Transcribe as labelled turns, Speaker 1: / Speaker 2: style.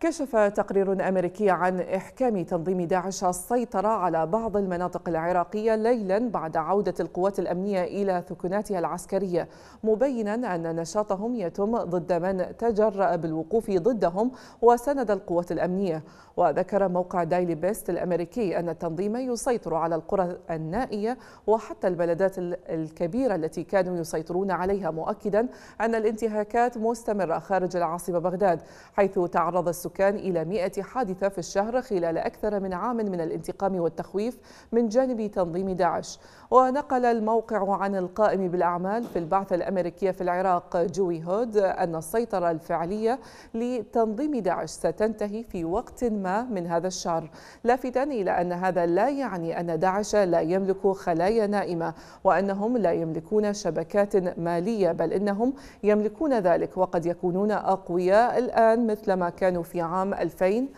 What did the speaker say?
Speaker 1: كشف تقرير أمريكي عن إحكام تنظيم داعش السيطرة على بعض المناطق العراقية ليلا بعد عودة القوات الأمنية إلى ثكناتها العسكرية مبينا أن نشاطهم يتم ضد من تجرأ بالوقوف ضدهم وسند القوات الأمنية وذكر موقع دايلي بيست الأمريكي أن التنظيم يسيطر على القرى النائية وحتى البلدات الكبيرة التي كانوا يسيطرون عليها مؤكدا أن الانتهاكات مستمرة خارج العاصمة بغداد حيث تعرض السكان إلى 100 حادثة في الشهر خلال أكثر من عام من الانتقام والتخويف من جانب تنظيم داعش ونقل الموقع عن القائم بالأعمال في البعثة الأمريكية في العراق جوي هود أن السيطرة الفعلية لتنظيم داعش ستنتهي في وقت ما من هذا الشهر لافتا إلى أن هذا لا يعني أن داعش لا يملك خلايا نائمة وأنهم لا يملكون شبكات مالية بل إنهم يملكون ذلك وقد يكونون أقوياء الآن مثلما كانوا في في عام 2013